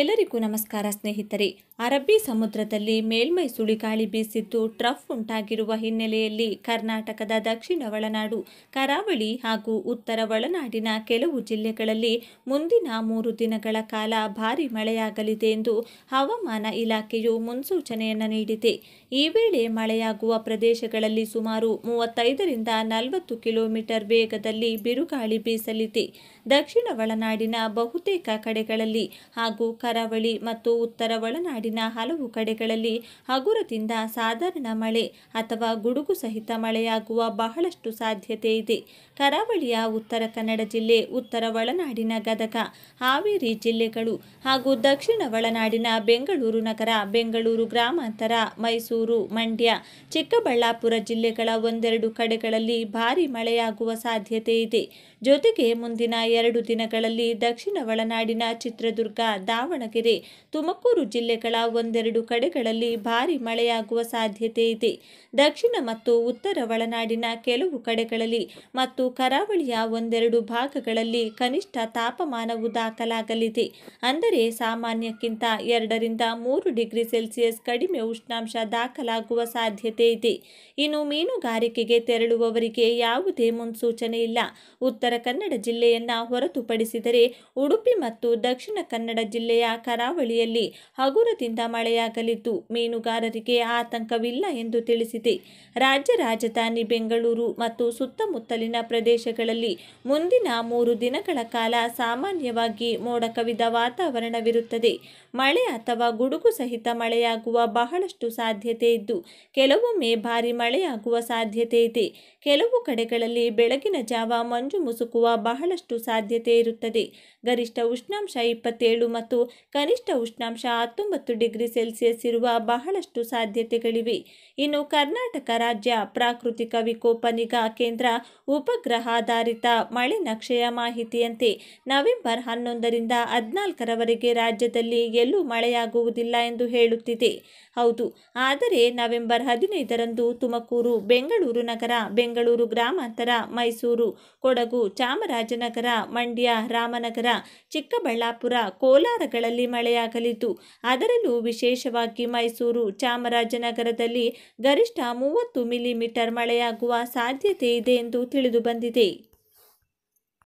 ಎಲ್ಲರಿಗೂ ನಮಸ್ಕಾರ ಸ್ನೇಹಿತರೆ ಅರಬ್ಬಿ ಸಮುದ್ರದಲ್ಲಿ ಮೇಲ್ಮೈ ಸುಳಿಗಾಳಿ ಬೀಸಿದ್ದು ಟ್ರಫ್ ಉಂಟಾಗಿರುವ ಹಿನ್ನೆಲೆಯಲ್ಲಿ ಕರ್ನಾಟಕದ ದಕ್ಷಿಣ ಒಳನಾಡು ಕರಾವಳಿ ಹಾಗೂ ಉತ್ತರ ಒಳನಾಡಿನ ಕೆಲವು ಜಿಲ್ಲೆಗಳಲ್ಲಿ ಮುಂದಿನ ಮೂರು ದಿನಗಳ ಕಾಲ ಭಾರಿ ಮಳೆಯಾಗಲಿದೆ ಎಂದು ಹವಾಮಾನ ಇಲಾಖೆಯು ಮುನ್ಸೂಚನೆಯನ್ನು ನೀಡಿದೆ ಈ ವೇಳೆ ಮಳೆಯಾಗುವ ಪ್ರದೇಶಗಳಲ್ಲಿ ಸುಮಾರು ಮೂವತ್ತೈದರಿಂದ ನಲವತ್ತು ಕಿಲೋಮೀಟರ್ ವೇಗದಲ್ಲಿ ಬಿರುಗಾಳಿ ಬೀಸಲಿದೆ ದಕ್ಷಿಣ ಒಳನಾಡಿನ ಬಹುತೇಕ ಕಡೆಗಳಲ್ಲಿ ಹಾಗೂ ಕರಾವಳಿ ಮತ್ತು ಉತ್ತರ ಒಳನಾಡಿನ ಹಲವು ಕಡೆಗಳಲ್ಲಿ ಹಗುರದಿಂದ ಸಾಧಾರಣ ಮಳೆ ಅಥವಾ ಗುಡುಗು ಸಹಿತ ಮಳೆಯಾಗುವ ಬಹಳಷ್ಟು ಸಾಧ್ಯತೆ ಇದೆ ಕರಾವಳಿಯ ಉತ್ತರ ಕನ್ನಡ ಜಿಲ್ಲೆ ಉತ್ತರ ಒಳನಾಡಿನ ಗದಗ ಹಾವೇರಿ ಜಿಲ್ಲೆಗಳು ಹಾಗೂ ದಕ್ಷಿಣ ಒಳನಾಡಿನ ಬೆಂಗಳೂರು ನಗರ ಬೆಂಗಳೂರು ಗ್ರಾಮಾಂತರ ಮೈಸೂರು ಮಂಡ್ಯ ಚಿಕ್ಕಬಳ್ಳಾಪುರ ಜಿಲ್ಲೆಗಳ ಒಂದೆರಡು ಕಡೆಗಳಲ್ಲಿ ಭಾರಿ ಮಳೆಯಾಗುವ ಸಾಧ್ಯತೆ ಇದೆ ಜೊತೆಗೆ ಮುಂದಿನ ಎರಡು ದಿನಗಳಲ್ಲಿ ದಕ್ಷಿಣ ಒಳನಾಡಿನ ಚಿತ್ರದುರ್ಗ ದಾವಣಗೆರೆ ದಾವಣಗೆರೆ ತುಮಕೂರು ಜಿಲ್ಲೆಗಳ ಒಂದೆರಡು ಕಡೆಗಳಲ್ಲಿ ಭಾರೀ ಮಳೆಯಾಗುವ ಸಾಧ್ಯತೆ ಇದೆ ದಕ್ಷಿಣ ಮತ್ತು ಉತ್ತರ ಒಳನಾಡಿನ ಕೆಲವು ಕಡೆಗಳಲ್ಲಿ ಮತ್ತು ಕರಾವಳಿಯ ಒಂದೆರಡು ಭಾಗಗಳಲ್ಲಿ ಕನಿಷ್ಠ ತಾಪಮಾನವು ದಾಖಲಾಗಲಿದೆ ಅಂದರೆ ಸಾಮಾನ್ಯಕ್ಕಿಂತ ಎರಡರಿಂದ ಮೂರು ಡಿಗ್ರಿ ಸೆಲ್ಸಿಯಸ್ ಕಡಿಮೆ ಉಷ್ಣಾಂಶ ದಾಖಲಾಗುವ ಸಾಧ್ಯತೆ ಇದೆ ಇನ್ನು ಮೀನುಗಾರಿಕೆಗೆ ತೆರಳುವವರಿಗೆ ಯಾವುದೇ ಮುನ್ಸೂಚನೆ ಇಲ್ಲ ಉತ್ತರ ಕನ್ನಡ ಜಿಲ್ಲೆಯನ್ನ ಹೊರತುಪಡಿಸಿದರೆ ಉಡುಪಿ ಮತ್ತು ದಕ್ಷಿಣ ಕನ್ನಡ ಜಿಲ್ಲೆಯ ಜಿಲ್ಲೆಯ ಕರಾವಳಿಯಲ್ಲಿ ಹಗುರದಿಂದ ಮಳೆಯಾಗಲಿದ್ದು ಮೀನುಗಾರರಿಗೆ ಆತಂಕವಿಲ್ಲ ಎಂದು ತಿಳಿಸಿದೆ ರಾಜ್ಯ ರಾಜಧಾನಿ ಬೆಂಗಳೂರು ಮತ್ತು ಸುತ್ತಮುತ್ತಲಿನ ಪ್ರದೇಶಗಳಲ್ಲಿ ಮುಂದಿನ ಮೂರು ದಿನಗಳ ಕಾಲ ಸಾಮಾನ್ಯವಾಗಿ ಮೋಡ ಕವಿದ ವಾತಾವರಣವಿರುತ್ತದೆ ಮಳೆ ಅಥವಾ ಗುಡುಗು ಸಹಿತ ಮಳೆಯಾಗುವ ಬಹಳಷ್ಟು ಸಾಧ್ಯತೆ ಇದ್ದು ಕೆಲವೊಮ್ಮೆ ಭಾರಿ ಮಳೆಯಾಗುವ ಸಾಧ್ಯತೆ ಇದೆ ಕೆಲವು ಕಡೆಗಳಲ್ಲಿ ಬೆಳಗಿನ ಜಾವ ಮಂಜು ಮುಸುಕುವ ಬಹಳಷ್ಟು ಸಾಧ್ಯತೆ ಇರುತ್ತದೆ ಗರಿಷ್ಠ ಉಷ್ಣಾಂಶ ಇಪ್ಪತ್ತೇಳು ಮತ್ತು ಕನಿಷ್ಠ ಉಷ್ಣಾಂಶ ಹತ್ತೊಂಬತ್ತು ಡಿಗ್ರಿ ಸೆಲ್ಸಿಯಸ್ ಇರುವ ಬಹಳಷ್ಟು ಸಾಧ್ಯತೆಗಳಿವೆ ಇನ್ನು ಕರ್ನಾಟಕ ರಾಜ್ಯ ಪ್ರಾಕೃತಿಕ ವಿಕೋಪ ನಿಗಾ ಕೇಂದ್ರ ಉಪಗ್ರಹಾಧಾರಿತ ಮಳೆ ನಕ್ಷೆಯ ಮಾಹಿತಿಯಂತೆ ನವೆಂಬರ್ ಹನ್ನೊಂದರಿಂದ ಹದಿನಾಲ್ಕರವರೆಗೆ ರಾಜ್ಯದಲ್ಲಿ ಎಲ್ಲೂ ಮಳೆಯಾಗುವುದಿಲ್ಲ ಎಂದು ಹೇಳುತ್ತಿದೆ ಹೌದು ಆದರೆ ನವೆಂಬರ್ ಹದಿನೈದರಂದು ತುಮಕೂರು ಬೆಂಗಳೂರು ನಗರ ಬೆಂಗಳೂರು ಗ್ರಾಮಾಂತರ ಮೈಸೂರು ಕೊಡಗು ಚಾಮರಾಜನಗರ ಮಂಡ್ಯ ರಾಮನಗರ ಚಿಕ್ಕಬಳ್ಳಾಪುರ ಕೋಲಾರಗಳ ಜಿಲ್ಲೆಗಳಲ್ಲಿ ಮಳೆಯಾಗಲಿದ್ದು ಅದರಲ್ಲೂ ವಿಶೇಷವಾಗಿ ಮೈಸೂರು ಚಾಮರಾಜನಗರದಲ್ಲಿ ಗರಿಷ್ಠ ಮೂವತ್ತು ಮಿಲಿಮೀಟರ್ ಮಳೆಯಾಗುವ ಸಾಧ್ಯತೆ ಇದೆ ಎಂದು ತಿಳಿದುಬಂದಿದೆ